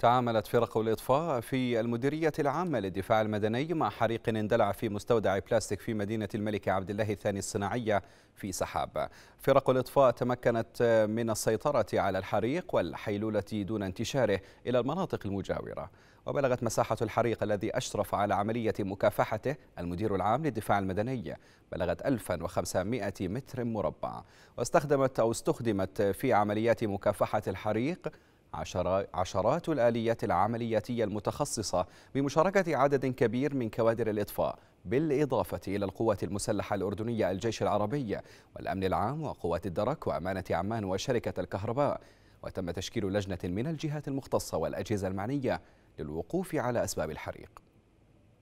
تعاملت فرق الإطفاء في المديرية العامة للدفاع المدني مع حريق اندلع في مستودع بلاستيك في مدينة الملك عبد الله الثاني الصناعية في سحاب فرق الإطفاء تمكنت من السيطرة على الحريق والحيلولة دون انتشاره إلى المناطق المجاورة وبلغت مساحة الحريق الذي أشرف على عملية مكافحته المدير العام للدفاع المدني بلغت 1500 متر مربع واستخدمت أو استخدمت في عمليات مكافحة الحريق عشرات الآليات العملياتية المتخصصة بمشاركة عدد كبير من كوادر الإطفاء بالإضافة إلى القوات المسلحة الأردنية الجيش العربي والأمن العام وقوات الدرك وأمانة عمان وشركة الكهرباء وتم تشكيل لجنة من الجهات المختصة والأجهزة المعنية للوقوف على أسباب الحريق